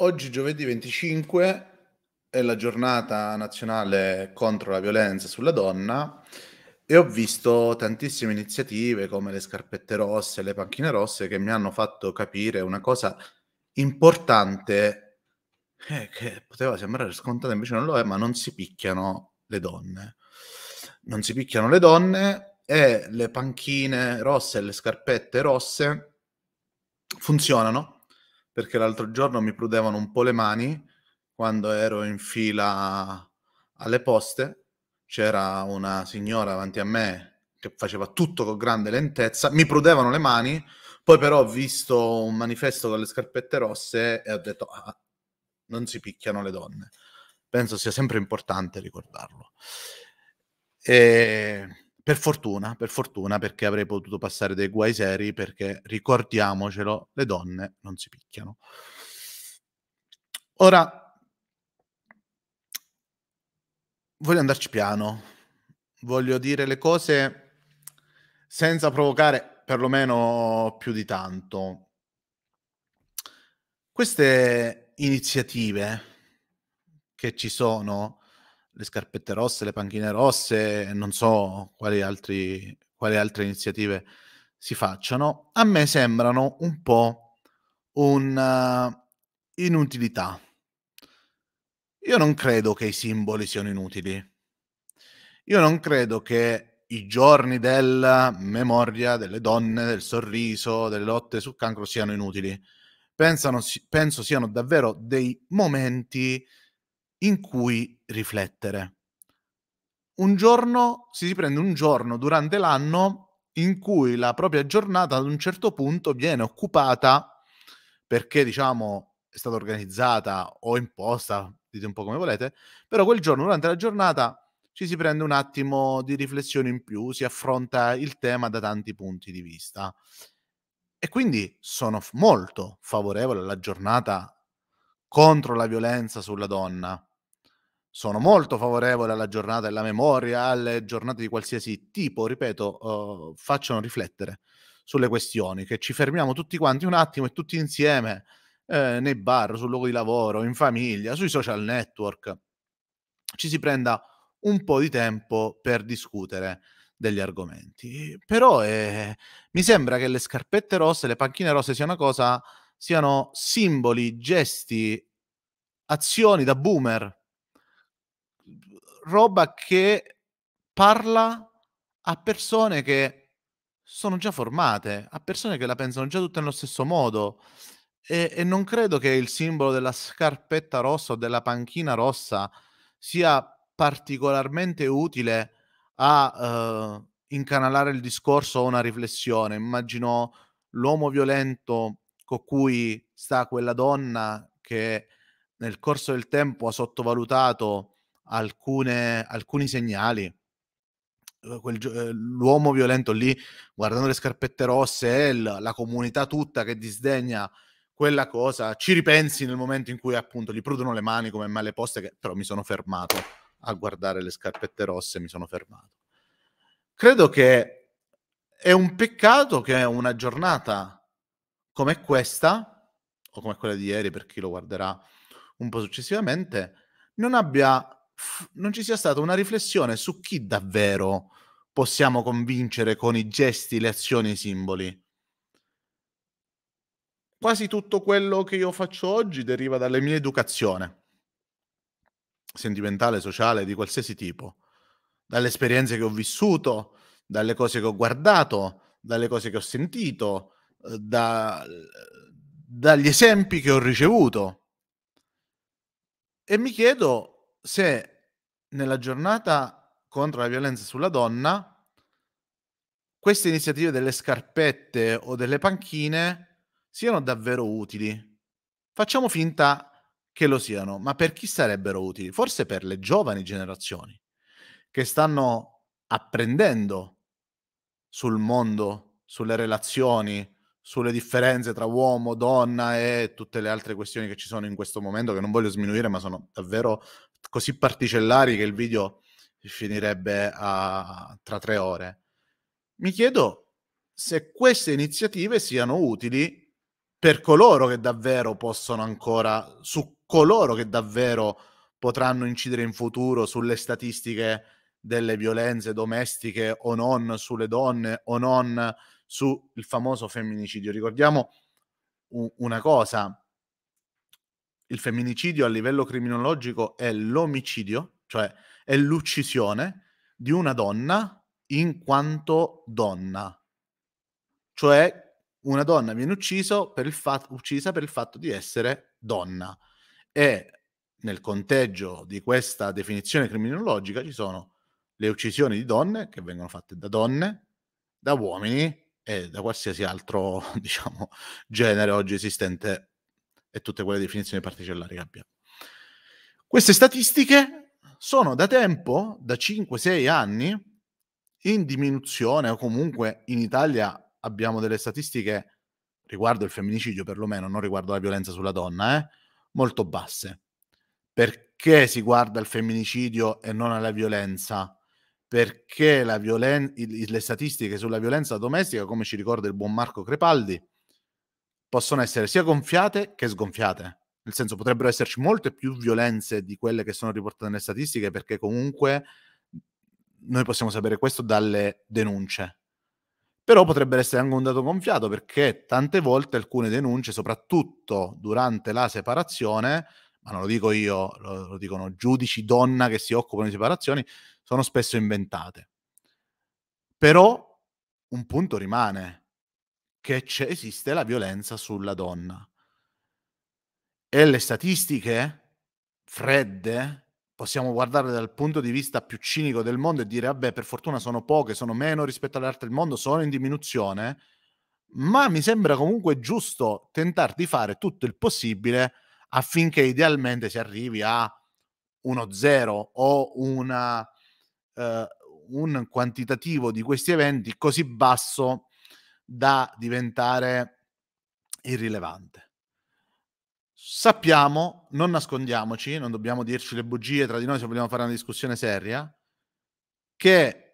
Oggi giovedì 25 è la giornata nazionale contro la violenza sulla donna e ho visto tantissime iniziative come le scarpette rosse, le panchine rosse che mi hanno fatto capire una cosa importante eh, che poteva sembrare scontata invece non lo è, ma non si picchiano le donne. Non si picchiano le donne e le panchine rosse e le scarpette rosse funzionano perché l'altro giorno mi prudevano un po' le mani quando ero in fila alle poste. C'era una signora davanti a me che faceva tutto con grande lentezza, mi prudevano le mani, poi però ho visto un manifesto con le scarpette rosse e ho detto ah, non si picchiano le donne. Penso sia sempre importante ricordarlo. E per fortuna, per fortuna, perché avrei potuto passare dei guai seri, perché ricordiamocelo, le donne non si picchiano. Ora, voglio andarci piano, voglio dire le cose senza provocare perlomeno più di tanto. Queste iniziative che ci sono le scarpette rosse, le panchine rosse, non so quali, altri, quali altre iniziative si facciano, a me sembrano un po' un'inutilità. Eh, Io non credo che i simboli siano inutili. Io non credo che i giorni della memoria delle donne, del sorriso, delle lotte sul cancro siano inutili. Pensano, penso siano davvero dei momenti in cui riflettere. Un giorno, si prende un giorno durante l'anno in cui la propria giornata ad un certo punto viene occupata perché, diciamo, è stata organizzata o imposta, dite un po' come volete, però quel giorno durante la giornata ci si prende un attimo di riflessione in più, si affronta il tema da tanti punti di vista. E quindi sono molto favorevole alla giornata contro la violenza sulla donna, sono molto favorevole alla giornata della memoria, alle giornate di qualsiasi tipo, ripeto, uh, facciano riflettere sulle questioni, che ci fermiamo tutti quanti un attimo e tutti insieme eh, nei bar, sul luogo di lavoro, in famiglia, sui social network, ci si prenda un po' di tempo per discutere degli argomenti. Però eh, mi sembra che le scarpette rosse, le panchine rosse siano una cosa, siano simboli, gesti, azioni da boomer roba che parla a persone che sono già formate, a persone che la pensano già tutte nello stesso modo. E, e non credo che il simbolo della scarpetta rossa o della panchina rossa sia particolarmente utile a uh, incanalare il discorso o una riflessione. Immagino l'uomo violento con cui sta quella donna che nel corso del tempo ha sottovalutato alcune, alcuni segnali. Eh, quel, eh, l'uomo violento lì, guardando le scarpette rosse, l- la comunità tutta che disdegna quella cosa, ci ripensi nel momento in cui appunto gli prudono le mani come male poste, che però mi sono fermato a guardare le scarpette rosse, mi sono fermato. Credo che è un peccato che una giornata come questa, o come quella di ieri per chi lo guarderà un po' successivamente, non abbia non ci sia stata una riflessione su chi davvero possiamo convincere con i gesti, le azioni, i simboli. Quasi tutto quello che io faccio oggi deriva dalla mia educazione, sentimentale, sociale, di qualsiasi tipo, dalle esperienze che ho vissuto, dalle cose che ho guardato, dalle cose che ho sentito, eh, da, dagli esempi che ho ricevuto. E mi chiedo se nella giornata contro la violenza sulla donna, queste iniziative delle scarpette o delle panchine siano davvero utili. Facciamo finta che lo siano, ma per chi sarebbero utili? Forse per le giovani generazioni che stanno apprendendo sul mondo, sulle relazioni, sulle differenze tra uomo, donna e tutte le altre questioni che ci sono in questo momento, che non voglio sminuire, ma sono davvero così particellari che il video finirebbe a, tra tre ore. Mi chiedo se queste iniziative siano utili per coloro che davvero possono ancora, su coloro che davvero potranno incidere in futuro sulle statistiche delle violenze domestiche o non sulle donne o non sul famoso femminicidio. Ricordiamo una cosa, il femminicidio a livello criminologico è l'omicidio, cioè è l'uccisione di una donna in quanto donna. Cioè una donna viene per fatto, uccisa per il fatto di essere donna. E nel conteggio di questa definizione criminologica ci sono le uccisioni di donne che vengono fatte da donne, da uomini e da qualsiasi altro diciamo, genere oggi esistente e tutte quelle definizioni particellari che abbiamo. Queste statistiche sono da tempo, da 5-6 anni, in diminuzione o comunque in Italia abbiamo delle statistiche riguardo il femminicidio perlomeno, non riguardo la violenza sulla donna, eh, molto basse. Perché si guarda al femminicidio e non alla violenza? Perché violen- le statistiche sulla violenza domestica, come ci ricorda il buon Marco Crepaldi, possono essere sia gonfiate che sgonfiate. Nel senso, potrebbero esserci molte più violenze di quelle che sono riportate nelle statistiche, perché comunque mhmm, noi possiamo sapere questo dalle denunce. Però potrebbe essere anche un dato gonfiato, perché tante volte alcune denunce, soprattutto durante la separazione, ma non lo dico io, lo, lo dicono giudici donna che si occupano di separazioni, sono spesso inventate. Però un punto rimane, che esiste la violenza sulla donna. E le statistiche fredde possiamo guardarle dal punto di vista più cinico del mondo e dire, vabbè, per fortuna sono poche, sono meno rispetto alle altre del mondo, sono in diminuzione, ma mi sembra comunque giusto tentare di fare tutto il possibile affinché idealmente si arrivi a uno zero o una, eh, un quantitativo di questi eventi così basso da diventare irrilevante. Sappiamo, non nascondiamoci, non dobbiamo dirci le bugie tra di noi se vogliamo fare una discussione seria, che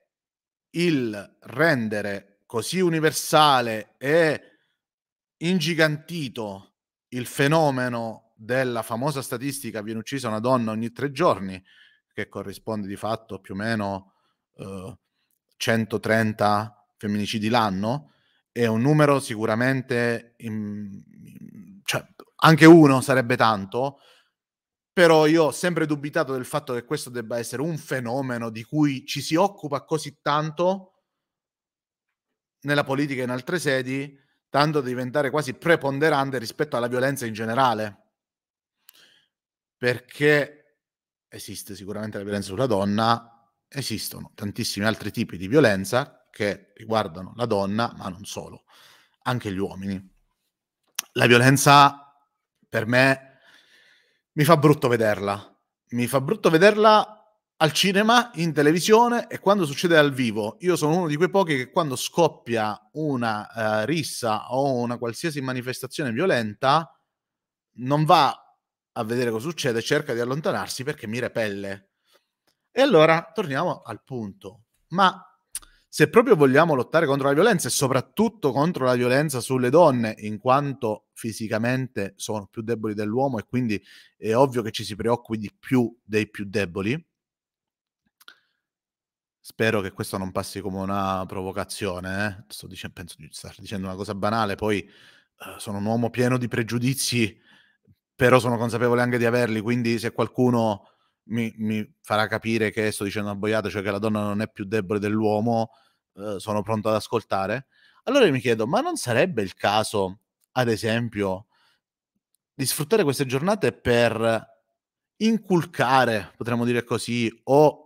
il rendere così universale e ingigantito il fenomeno della famosa statistica viene uccisa una donna ogni tre giorni, che corrisponde di fatto più o meno eh, 130 femminicidi l'anno, è un numero sicuramente, in, cioè, anche uno sarebbe tanto, però io ho sempre dubitato del fatto che questo debba essere un fenomeno di cui ci si occupa così tanto nella politica e in altre sedi, tanto da diventare quasi preponderante rispetto alla violenza in generale. Perché esiste sicuramente la violenza sulla donna, esistono tantissimi altri tipi di violenza che riguardano la donna, ma non solo, anche gli uomini. La violenza per me mi fa brutto vederla, mi fa brutto vederla al cinema, in televisione e quando succede al vivo. Io sono uno di quei pochi che quando scoppia una uh, rissa o una qualsiasi manifestazione violenta non va a vedere cosa succede, cerca di allontanarsi perché mi repelle. E allora torniamo al punto. Ma se proprio vogliamo lottare contro la violenza e soprattutto contro la violenza sulle donne, in quanto fisicamente sono più deboli dell'uomo e quindi è ovvio che ci si preoccupi di più dei più deboli, spero che questo non passi come una provocazione, eh? Sto dicendo, penso di star dicendo una cosa banale, poi eh, sono un uomo pieno di pregiudizi, però sono consapevole anche di averli, quindi se qualcuno... Mi, mi farà capire che sto dicendo una boiata, cioè che la donna non è più debole dell'uomo, Uhm, sono pronto ad ascoltare, allora mi chiedo, ma non sarebbe il caso, ad esempio, di sfruttare queste giornate per inculcare, potremmo dire così, o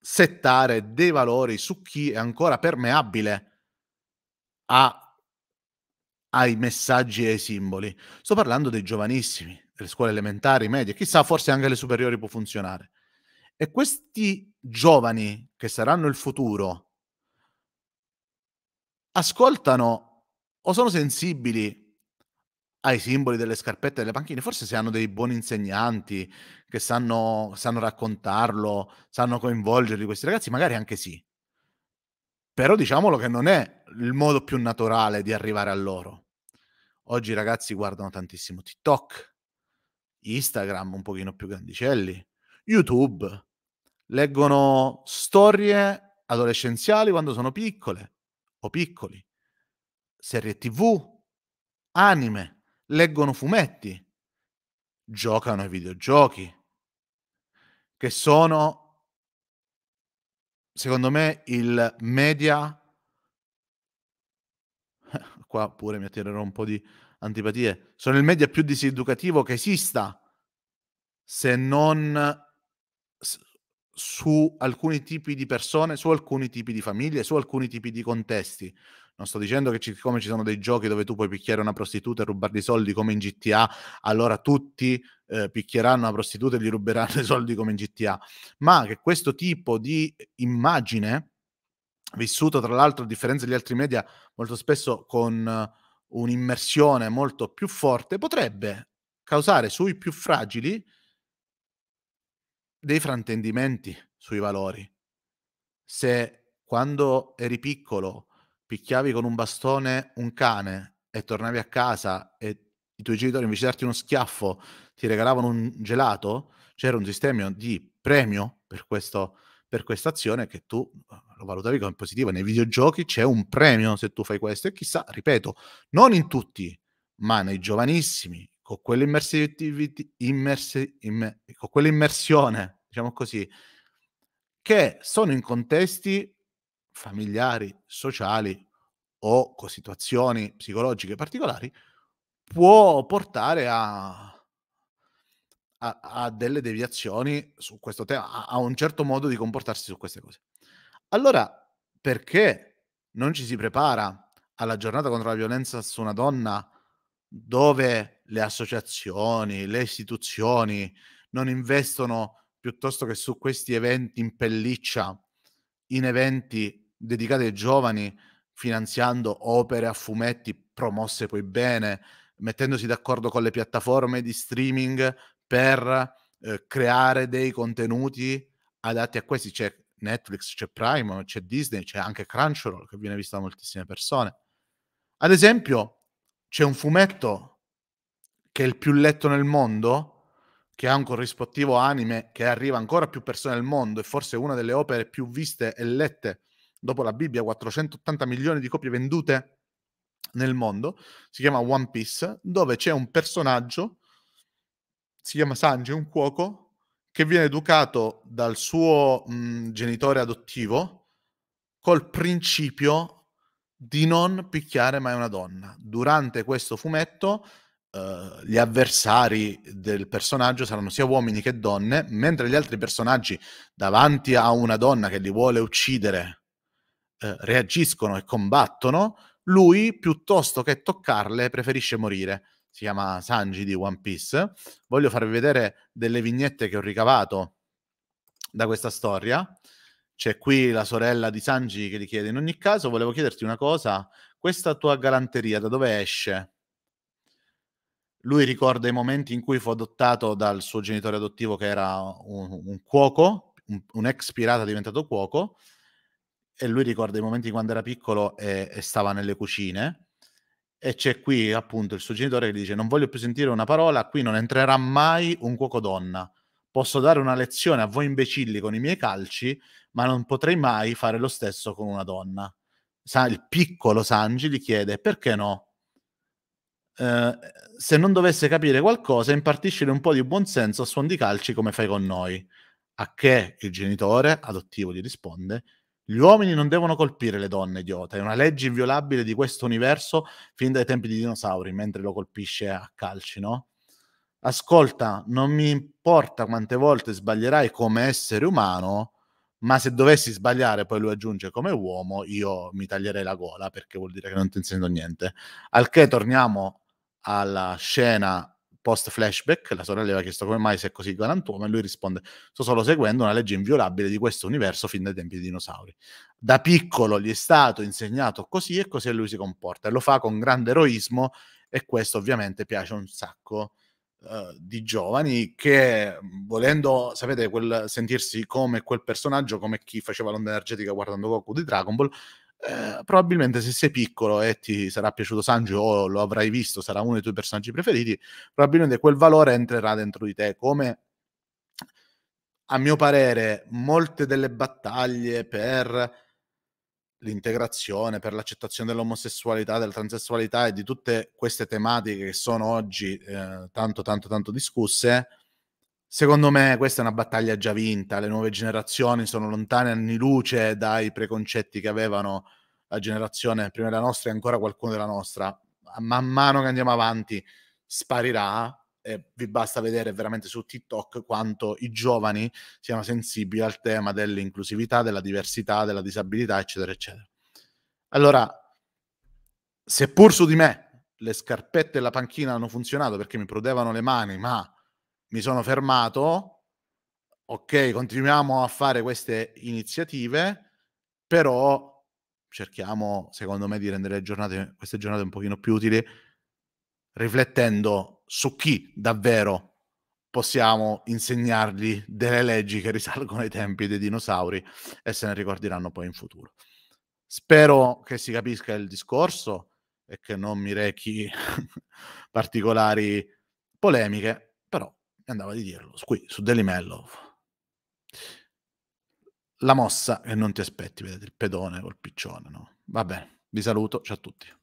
settare dei valori su chi è ancora permeabile a, ai messaggi e ai simboli. Sto parlando dei giovanissimi, delle scuole elementari, medie, chissà, forse anche le superiori può funzionare. E questi giovani che saranno il futuro ascoltano o sono sensibili ai simboli delle scarpette delle panchine, forse se hanno dei buoni insegnanti che sanno, sanno raccontarlo, sanno coinvolgerli questi ragazzi, magari anche sì. Però diciamolo che non è il modo più naturale di arrivare a loro. Oggi i ragazzi guardano tantissimo TikTok, Instagram un pochino più grandicelli, YouTube, leggono storie adolescenziali quando sono piccole, o piccoli, serie TV, anime, leggono fumetti, giocano ai videogiochi, che sono, secondo me, il media... Qua pure mi attirerò un po' di antipatie. Sono il media più diseducativo che esista, se non su alcuni tipi di persone, su alcuni tipi di famiglie, su alcuni tipi di contesti. Non sto dicendo che siccome ci sono dei giochi dove tu puoi picchiare una prostituta e rubargli soldi come in GTA, allora tutti eh, picchieranno una prostituta e gli ruberanno i soldi come in GTA, ma che questo tipo di immagine, vissuto tra l'altro a differenza degli altri media molto spesso con eh, un'immersione molto più forte, potrebbe causare sui più fragili dei frantendimenti sui valori. Se quando eri piccolo picchiavi con un bastone un cane e tornavi a casa e i tuoi genitori invece di darti uno schiaffo ti regalavano un gelato, c'era un sistema di premio per, questo, per questa azione che tu eh, lo valutavi come positiva. Nei videogiochi c'è un premio se tu fai questo e chissà, ripeto, non in tutti, ma nei giovanissimi, con immersi, im, con quell'immersione, diciamo così, che sono in contesti familiari, sociali o con situazioni psicologiche particolari, può portare a, a, a delle deviazioni su questo tema, a, a un certo modo di comportarsi su queste cose. Allora, perché non ci si prepara alla giornata contro la violenza su una donna dove le associazioni, le istituzioni non investono piuttosto che su questi eventi in pelliccia, in eventi dedicati ai giovani, finanziando opere a fumetti promosse poi bene, mettendosi d'accordo con le piattaforme di streaming per eh, creare dei contenuti adatti a questi. C'è Netflix, c'è Prime, c'è Disney, c'è anche Crunchyroll che viene visto da moltissime persone. Ad esempio, c'è un fumetto che è il più letto nel mondo, che ha un corrispettivo anime che arriva ancora più persone nel mondo e forse una delle opere più viste e lette dopo la Bibbia, 480 milioni di copie vendute nel mondo, si chiama One Piece, dove c'è un personaggio, si chiama Sanji, un cuoco, che viene educato dal suo mh, genitore adottivo col principio di non picchiare mai una donna. Durante questo fumetto eh, gli avversari del personaggio saranno sia uomini che donne, mentre gli altri personaggi davanti a una donna che li vuole uccidere uh, reagiscono e combattono, lui piuttosto che toccarle preferisce morire. Si chiama Sanji di One Piece. Voglio farvi vedere delle vignette che ho ricavato da questa storia. C'è qui la sorella di Sanji che gli chiede: In ogni caso, volevo chiederti una cosa. Questa tua galanteria da dove esce? Lui ricorda i momenti in cui fu adottato dal suo genitore adottivo che era un, un cuoco, un, un, ex pirata diventato cuoco, e lui ricorda i momenti quando era piccolo e, e stava nelle cucine. E c'è qui appunto il suo genitore che dice non voglio più sentire una parola, qui non entrerà mai un cuoco donna posso dare una lezione a voi imbecilli con i miei calci, ma non potrei mai fare lo stesso con una donna. Sa, il piccolo Sanji gli chiede perché no? Eh, se non dovesse capire qualcosa, impartiscile un po' di buonsenso a suon di calci come fai con noi. A che il genitore adottivo gli risponde: Gli uomini non devono colpire le donne, idiota. È una legge inviolabile di questo universo fin dai tempi di dinosauri, mentre lo colpisce a calci, no? Ascolta, non mi importa quante volte sbaglierai come essere umano, ma se dovessi sbagliare, poi lui aggiunge come uomo, io mi taglierei la gola perché vuol dire che non ti insegno niente. Al che torniamo alla scena post flashback, la sorella gli aveva chiesto come mai sei così galantuomo e lui risponde sto solo seguendo una legge inviolabile di questo universo fin dai tempi dei dinosauri. Da piccolo gli è stato insegnato così e così lui si comporta e lo fa con grande eroismo e questo ovviamente piace un sacco uh, di giovani che mm, volendo, sapete, quel, sentirsi come quel personaggio, come chi faceva l'onda energetica guardando Goku di Dragon Ball, eh, probabilmente se sei piccolo e ti sarà piaciuto Sanjo o lo avrai visto, sarà uno dei tuoi personaggi preferiti, probabilmente quel valore entrerà dentro di te, come a mio parere molte delle battaglie per l'integrazione, per l'accettazione dell'omosessualità, della transessualità e di tutte queste tematiche che sono oggi eh, tanto tanto tanto discusse, Secondo me questa è una battaglia già vinta, le nuove generazioni sono lontane anni luce dai preconcetti che avevano la generazione prima della nostra e ancora qualcuno della nostra. Man mano che andiamo avanti sparirà e vi basta vedere veramente su TikTok quanto i giovani siano sensibili al tema dell'inclusività, della diversità, della disabilità, eccetera, eccetera. Allora, seppur su di me le scarpette e la panchina hanno funzionato perché mi prudevano le mani, ma mi sono fermato, ok, continuiamo a fare queste iniziative, però cerchiamo, secondo me, di rendere giornate, queste giornate un pochino più utili, riflettendo su chi davvero possiamo insegnargli delle leggi che risalgono ai tempi dei dinosauri e se ne ricorderanno poi in futuro. Spero che si capisca il discorso e che non mi rechi particolari polemiche, però andava di dirlo qui su Daily Mellow. La mossa che non ti aspetti, vedete il pedone col piccione, no? bene, vi saluto, ciao a tutti.